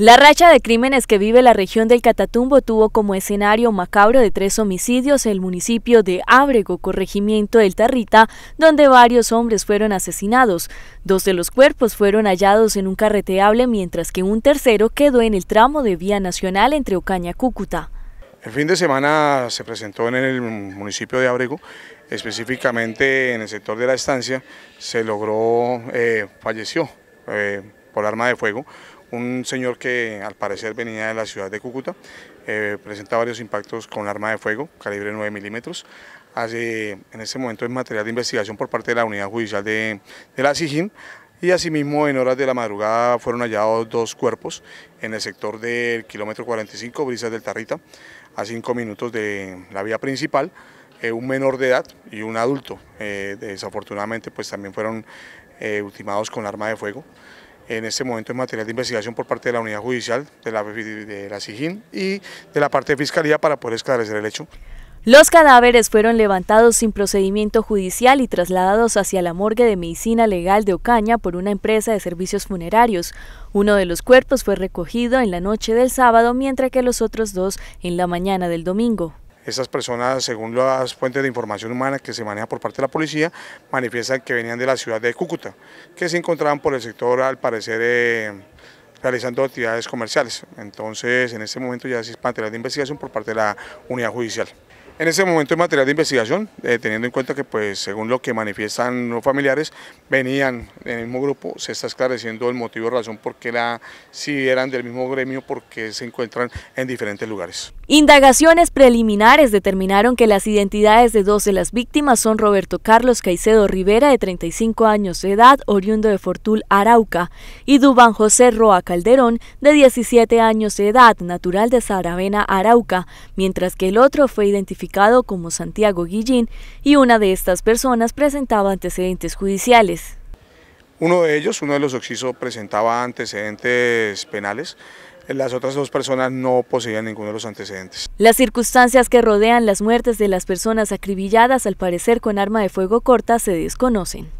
La racha de crímenes que vive la región del Catatumbo tuvo como escenario macabro de tres homicidios el municipio de Ábrego, corregimiento del Tarrita, donde varios hombres fueron asesinados. Dos de los cuerpos fueron hallados en un carreteable, mientras que un tercero quedó en el tramo de vía nacional entre Ocaña y Cúcuta. El fin de semana se presentó en el municipio de Ábrego, específicamente en el sector de la estancia, se logró, eh, falleció. Eh, por arma de fuego, un señor que al parecer venía de la ciudad de Cúcuta, eh, presenta varios impactos con arma de fuego, calibre 9 milímetros. Hace, en este momento es material de investigación por parte de la unidad judicial de, la SIGIN y asimismo en horas de la madrugada fueron hallados dos cuerpos en el sector del kilómetro 45, Brisas del Tarrita, a cinco minutos de la vía principal, eh, un menor de edad y un adulto. Eh, desafortunadamente pues también fueron ultimados con arma de fuego en este momento en material de investigación por parte de la unidad judicial, de la, de la SIGIN y de la parte de fiscalía para poder esclarecer el hecho. Los cadáveres fueron levantados sin procedimiento judicial y trasladados hacia la morgue de medicina legal de Ocaña por una empresa de servicios funerarios. Uno de los cuerpos fue recogido en la noche del sábado, mientras que los otros dos en la mañana del domingo esas personas, según las fuentes de información humana que se maneja por parte de la policía, manifiestan que venían de la ciudad de Cúcuta, que se encontraban por el sector, al parecer, eh, realizando actividades comerciales. Entonces, en este momento ya se material de investigación por parte de la unidad judicial. En ese momento en material de investigación, eh, teniendo en cuenta que pues según lo que manifiestan los familiares, venían en el mismo grupo, se está esclareciendo el motivo y razón por qué la, si eran del mismo gremio, porque se encuentran en diferentes lugares. Indagaciones preliminares determinaron que las identidades de dos de las víctimas son Roberto Carlos Caicedo Rivera, de 35 años de edad, oriundo de Fortul, Arauca, y Dubán José Roa Calderón, de 17 años de edad, natural de Saravena, Arauca, mientras que el otro fue identificado como Santiago Guillín y una de estas personas presentaba antecedentes judiciales. Uno de ellos, uno de los occisos, presentaba antecedentes penales. Las otras dos personas no poseían ninguno de los antecedentes. Las circunstancias que rodean las muertes de las personas acribilladas, al parecer con arma de fuego corta, se desconocen.